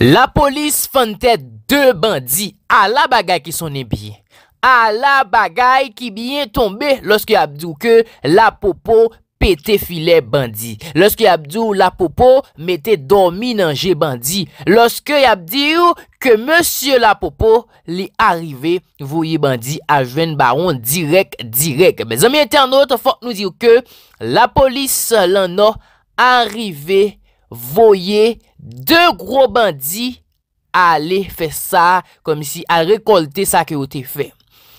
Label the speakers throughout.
Speaker 1: La polis fante de bandi. A la bagay ki son e biye. A la bagay ki biye tombe. Lorske y ap diw ke la popo pete file bandi. Lorske y ap diw la popo mette domi nanje bandi. Lorske y ap diw ke monsye la popo li arrive voye bandi a jwen baron direk direk. Bez a miye ten noto fok nou diw ke la polis lan no arrive voye bandi. De gro bandi a le fe sa kom si a rekolte sa ke yo te fe.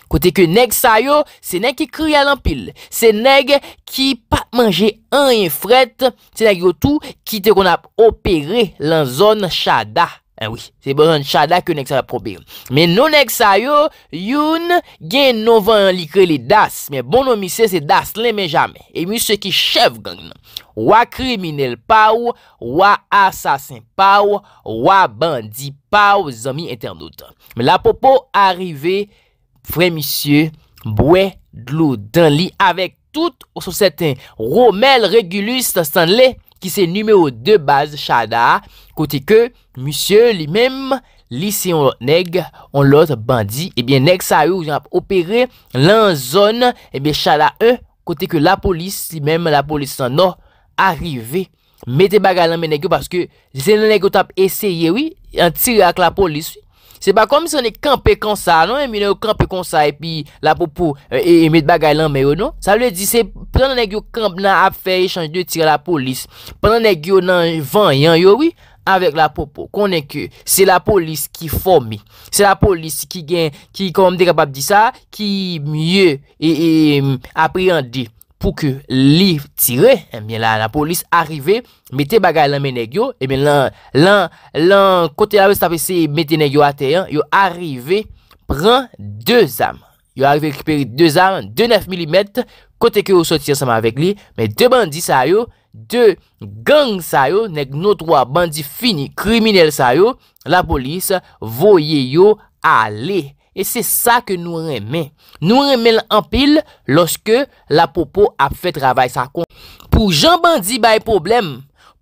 Speaker 1: Kote ke neg sa yo, se neg ki kri alan pil. Se neg ki pa manje an yon fret, se neg yo tou ki te kon ap opere lan zon chada. Enwi, eh se bonjan chada ke neksay aprobe yon. Men non neksay yo, yon gen novan li kre li das. Men bonon misye se das le men jame. E mi se ki chev gang nan. Wa kriminel pa ou, wa asasen pa ou, wa bandi pa ou, zami internet. Men la popo arive, fre misye, bwe glou dan li. Awek tout sou seten romel regulus tan stan le ki se numero 2 baz chada a. Kote ke, musye li mem, li se yon neg, yon lot bandi, ebyen neg sa yo yon ap opere lan zon, ebyen chala e, kote ke la polis, li mem la polis san nan, arive. Mete bagay lan men neg yo, paske, jese nan neg yo tap eseye, wii, an tire ak la polis, wii. Se ba kom se yon ne kampe konsa, non, e mi nan yo kampe konsa, e pi la popo, e, e, e met bagay lan men yo, non. Sa le di se, penan neg yo kampe nan ap feye, chanje de tire la polis, penan neg yo nan yon yon, yon, yon, wii. Avèk la popo konè kè, se la polis ki fòmè. Se la polis ki gen, ki konm dekabab di sa, ki myè apriandè pou kè li tire. Mè eh la, la polis arrivè, metè bagay lan menèk yo. Mè eh lan, lan, lan, kote la wè stavè se metè menèk yo atè yon. Yo arrivè, pran 2 am. Yo arrivè ekperi 2 am, 2 9 mm. Kote kè yo soti ansama avèk li. Mè deman di sa yo. De gang sayo, nek nou 3 bandi fini kriminel sayo, la polis voye yo ale. E se sa ke nou reme. Nou reme l'ampil loske la popo ap fe travay sa kon. Pou jan bandi baye problem,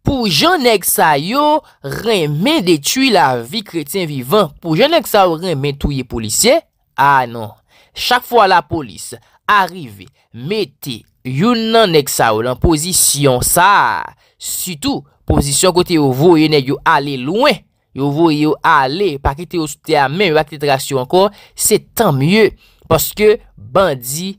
Speaker 1: pou jan nek sayo reme detui la vi kretien vivan. Pou jan nek sayo reme touye polisye, a ah non. Chak fwa la polis. Arrive, mette, yon nan ek sa ou lan pozisyon sa. Situ, pozisyon kote yo vo, yon nan yo ale lwen. Yo vo yo ale, pa ki te yo sute a men, yo ak te drasyon ankon, se tan mye. Paske bandi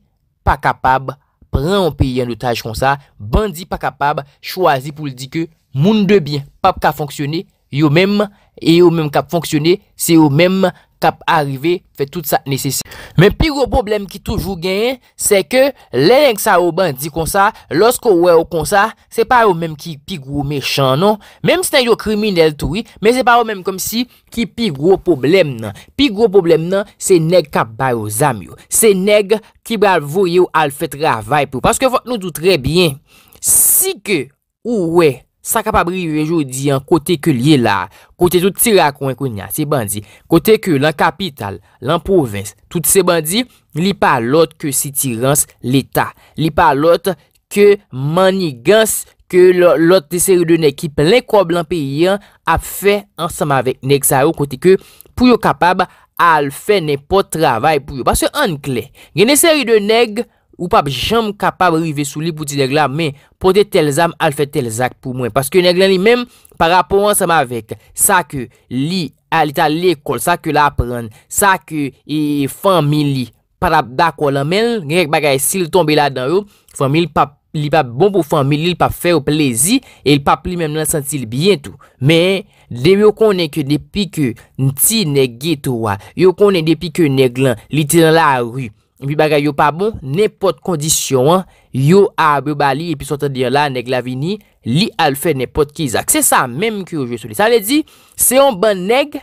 Speaker 1: pa kapab, pren o piye anotaj kon sa. Bandi pa kapab, chwazi pou li di ke moun de bien. Pap ka fonksyone, yo menm, e yo menm ka fonksyone, se yo menm. Kap arive, fe tout sa necesi. Men pi gro problem ki toujou genye, se ke lè lèk sa ou ban di kon sa, los ko wè ou kon sa, se pa ou men ki pi gro mechan non. Men se nan yo krimine l toui, men se pa ou men kom si, ki pi gro problem nan. Pi gro problem nan, se neg non, kap bay ou zam yo. Se neg ki bal vou yo al fet ravay pou. Paske vòt nou doutre bien, si ke ou wè, Sa kapabri yon joudi an kote ke liye la, kote touti la kwen kwen ya, se bandi. Kote ke lan kapital, lan provins, touti se bandi, li pa lot ke sitirans l'Etat. Li pa lot ke manigans ke lot de seri de neg ki plen kob lan periyan ap fe ansam avek neg sa yo. Kote ke pou yo kapab al fe ne po travay pou yo. Basse an kle, gen de seri de neg... Ou pap jom kapab rive sou li pou ti neglan, men, pou de tel zam, al fe tel zak pou mwen. Paske neglan li men, par rapportan sa ma vek, sa ke li alita le ekol, sa ke la apren, sa ke e famil li, para da kol amen, genk bagay, si li tombe la dan yo, famil pap, li pap bon pou famil, li pap fe ou plezi, e li pap li men nan sentil bientou. Men, dem yo konen ke depi ke nti negli towa, yo konen depi ke neglan, li ti nan la ru, Epi bagay yo pa bon, nepot kondisyon, yo a bebali, epi sotan diyan la, neg la vini, li al fe nepot ki izak. Se sa, menm ki yo jwe sou li. Sa le di, se yon ban neg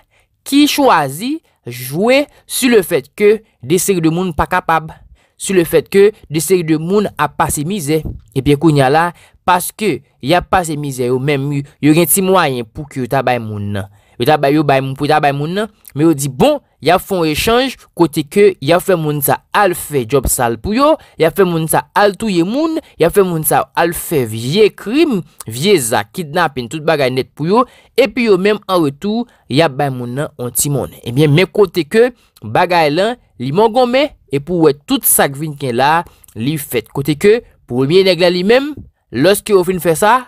Speaker 1: ki chwazi jwe su le fet ke deseri de moun pa kapab. Su le fet ke deseri de moun a pasi mize. Epi konya la, paske ya pasi mize, yo menm yon gen ti mwayen pou ki yo tabay moun nan. Ve ta bay yo bay moun pou ta bay moun nan. Me yo di bon, ya fon rechange. Kote ke, ya fe moun sa al fe job sal pou yo. Ya fe moun sa al touye moun. Ya fe moun sa al fe vie krim. Vie za kidnapin tout bagay net pou yo. E pi yo men an wetou, ya bay moun nan onti moun. E bien, me kote ke, bagay lan, li mongon me. E pou we tout sak vinke la, li fet. Kote ke, pou we mien neg la li men, loske yo fin fe sa,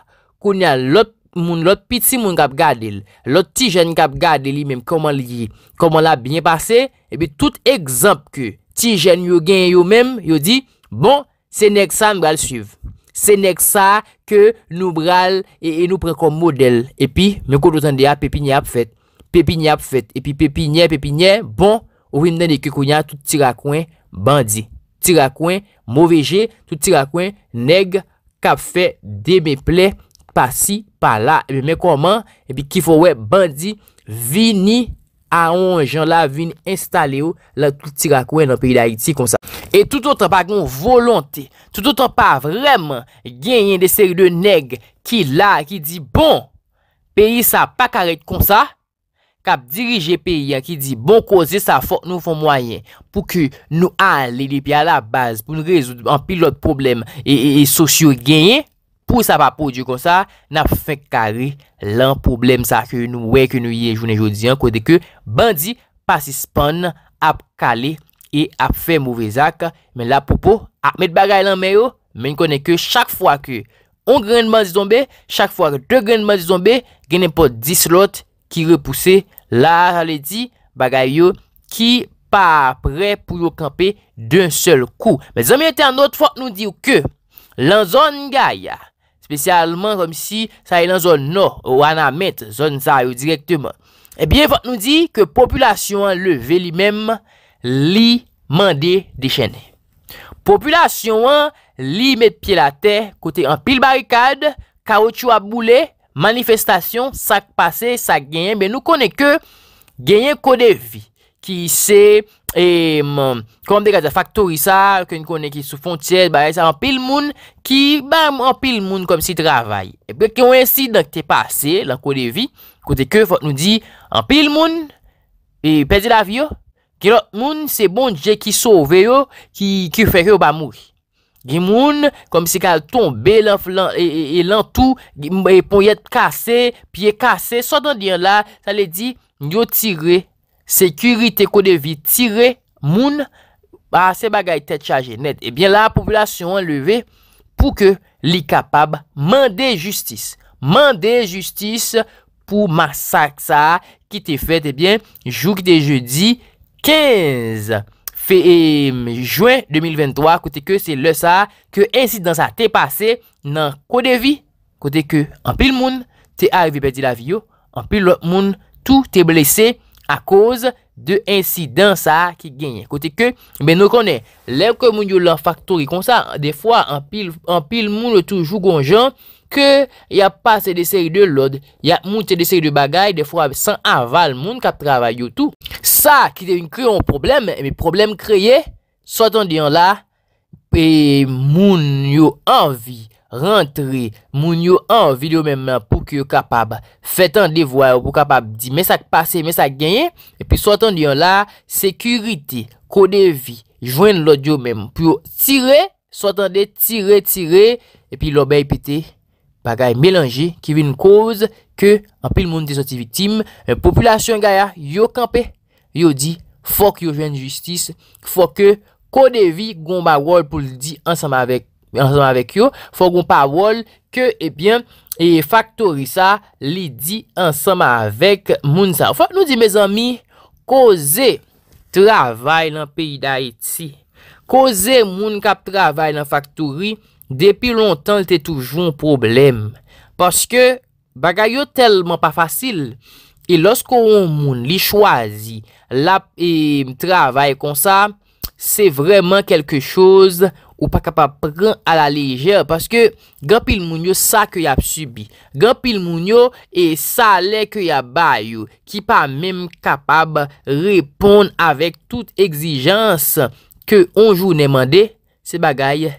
Speaker 1: koun ya lot. moun lot pit si moun kap gade li, lot ti jen kap gade li mem, koman li, koman la bine pase, epi tout ekzamp ke, ti jen yo gen yo mem, yo di, bon, se nek sa mgal suyv, se nek sa, ke nou bral, e, e nou pre kom model, epi, mwen koto zan de a, pepi nye ap fet, pepi nye ap fet, epi pepi nye, pepi nye, bon, ou vim den de ke kounya, tout ti rakwen, bandi, ti rakwen, mou veje, tout ti rakwen, neg, kap fet, de me ple, moun, pa si, pa la, ebe me koman, ebe ki fowe bandi, vini a on jan la vini installe ou, la touti kwa kwen nan peri da iti kon sa. E toutotan pa kon volonte, toutotan pa vremen, genyen de seri de neg ki la, ki di, bon, peri sa pa karet kon sa, kap dirije peri ya ki di, bon koze sa fok nou fon mwayen, pou ki nou al li li pi a la baz, pou nou rezout an pilot problem e sosyo genyen, Pou sa pa pou diyo kon sa, nan fe kari lan problem sa ke nou wey ke nou ye jounen jodi an kode ke bandi pasi span ap kale e ap fe mou vezak. Men la popo, akmet bagay lan men yo, men konen ke chak fwa ke on grenman di zonbe, chak fwa ke te grenman di zonbe, genen po 10 lot ki repouse la, jale di, bagay yo ki pa pre pou yo kampe den sel kou. spesyalman kom si sa e lan zon no, wana met zon sa yo direktman. Ebyen, vat nou di ke populasyon an leve li menm li mande de chene. Populasyon an li met pi la te, kote an pil barikade, kao chwa boule, manifestasyon, sak pase, sak genyen, be nou kone ke genyen kode vi ki se... Eman, mm, konbe gaza faktorisa, konbe konen ki sou fontyez, baye sa anpil moun ki bam anpil moun kom si travay. Epe ki wensi dan ki te pase, lanko de vi, kote ke fote nou di, anpil moun, e, pezi la vyo, ki lot moun se bon dje ki sove yo, ki fere yo ba mou. Gi moun, kom si kal tombe lan tout, pou yed kase, piye kase, sotan diyan la, sa le di, nyo tire yon. Sekurite kodevi tire moun Se bagay tet chaje net Ebyen eh la populasyon leve Pou ke li kapab mande justis Mande justis pou masak sa Ki te fet ebyen eh Jouk de jeudi 15 Fe e juen 2023 Kote ke se le sa Ke ensi dansa te pase Nan kodevi Kote ke anpil moun Te a evi bedi la vyo Anpil lop moun Tout te blese a kouz de insidans a ki genye. Kote ke, ben nou konen, lev ke moun yo lan faktori kon sa, de fwa, an pil moun yo toujou kon jan, ke ya pa se de seri de lod, ya moun se de seri de bagay, de fwa, san aval moun ka travay yo tou. Sa, ki devin kre yon probleme, mi probleme kreye, satan diyan la, pe moun yo anvi, rentre moun yo an videyo menmen pou ki yo kapab fet an devoye ou pou kapab di mesak pase, mesak genye epi sotan diyon la, sekurite, kodevi, jwen lodyo menmen pou yo tire, sotan euh, de tire, tire epi lobe epite bagay melange, ki vi nou kouz ke an pil moun de soti vitim, an populasyon gaya yo kampe yo di, fok yo jwen justice, fok yo kodevi kon ba world pou li di ansam avek Fwa goun pa wol ke, ebyen, eh e faktori sa li di ansama avek moun sa. Fwa nou di, me zami, koze travay nan peyi da etsi. Koze moun kap travay nan faktori, depi lontan, lte toujoun problem. Paske bagay yo telman pa fasil. E losko moun li chwazi, la eh, travay kon sa, se vreman kelke chouz. Ou pa kapab pren a la lejè, paske gen pil moun yo sa ke y ap subi. Gen pil moun yo e sa lè ke y ap bayou, ki pa mèm kapab repon avèk tout egzijans ke onjou nemande se bagay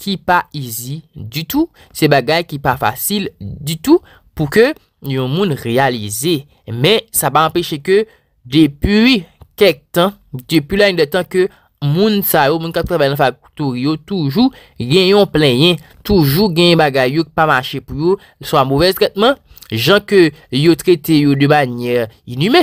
Speaker 1: ki pa izi du tout. Se bagay ki pa fasil du tout pou ke yon moun realize. Mè sa pa anpeche ke depi kek tan, depi la yon de tan ke anpeche Moun sa yo, moun kak trabalan fap koutou, yo toujou gen yon plen yen, toujou gen yon bagay yo ki pa mache pou yo, sou a mouvez kretman, jan ke yo trete yo de banyer inume,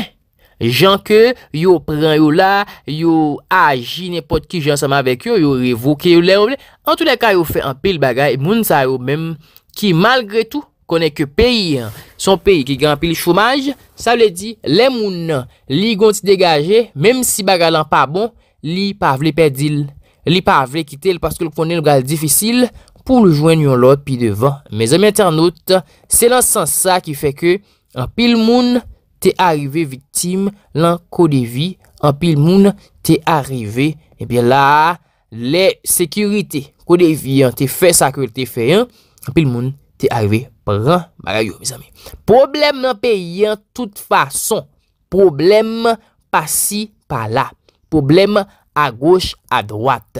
Speaker 1: jan ke yo pren yo la, yo aji nepot ki jen seman vek yo, yo revoke yo le ouble, an tou la ka yo fe an pil bagay, moun sa yo menm ki malgre tou kone ke peyi, son peyi ki gen an pil choumage, sa le di, le moun li gon ti degaje, menm si bagay lan pa bon, li pa vle pedil, li pa vle kitel, paske l konen l gale difisil, pou l joen yon lot pi devan. Me zamen ten anot, se lan san sa ki fe ke, an pil moun, te arive vitim, lan kodevi, an pil moun, te arive, e eh bie la, le sekurite, kodevi, an te fe sakre, te fe yon, an pil moun, te arive, pran, bagay yo, me zamen. Problem nan pe yon, tout fason, problem, pasi, pa la, pa la, problème à gauche, à droite.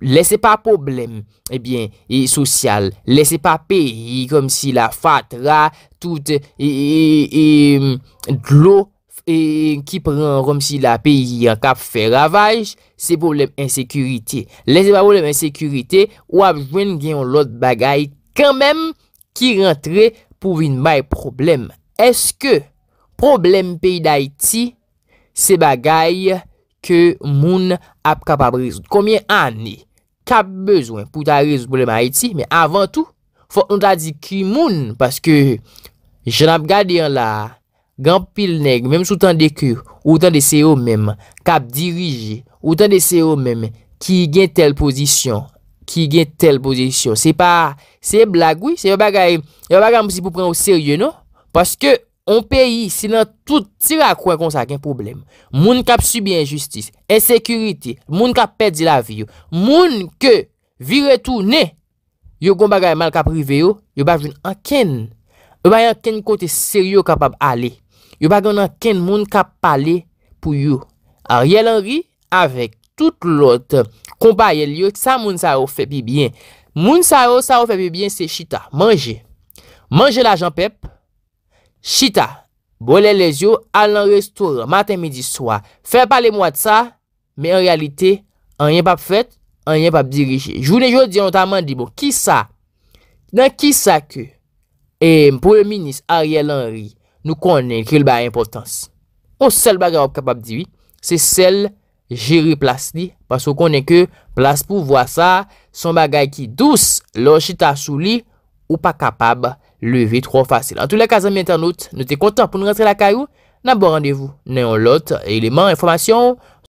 Speaker 1: Laissez pas problème, eh bien, et social. Laissez pas pays comme si la fatra, tout et, et, l'eau et qui prend comme si la pays en cap fait ravage, c'est problème insécurité. Laissez pas problème insécurité ou a l'autre bagaille quand même qui rentre pour une maille problème. Est-ce que problème pays d'Haïti c'est bagaille ke moun ap kapab rezout. Komiè anè? Kap bezwen pou ta rezout pou le Maiti, mè avan tou, fòk nou ta di ki moun, paske jen ap gadi an la, gampil neg, mèm sou tan de ki, ou tan de se yo mèm, kap diriji, ou tan de se yo mèm, ki gen tel pozisyon, ki gen tel pozisyon. Se pa, se blagoui, se yo bagay, yo bagay mousi pou pren ou seryè nou, paske, On pe yi, sinan tout tira kwen kon sa gen problem. Moun kap subi enjustis, ensekurite, moun kap pedi la vi yo. Moun ke vi retoune, yo kon bagay mal kaprive yo, yo bagay anken. Yo bagay anken kote seryo kapab ale. Yo bagay anken moun kap pale pou yo. Ar yel anri, avek tout lot. Kon baye liyo, sa moun sa ou febi bien. Moun sa ou sa ou febi bien se chita. Mange. Mange la jenpep. Chita, bole lez yo, alan restore, maten, midi, swa. Fè pale mwa tsa, me en realite, an yen pa pfet, an yen pa pdirije. Jounen jodi, notaman, di bo, ki sa, nan ki sa ke, e mpou le minis Ariel Henry, nou konen, kil ba impotans. O sel bagay wap kapab diwi, se sel jiri plas li, pas ou konen ke plas pou vwa sa, son bagay ki dous, lor chita sou li, ou pa kapab, v trop facile. En tous les cas, amis internautes, nous sommes contents pour nous rentrer à la caillou. Nous rendez-vous dans l'autre élément, information,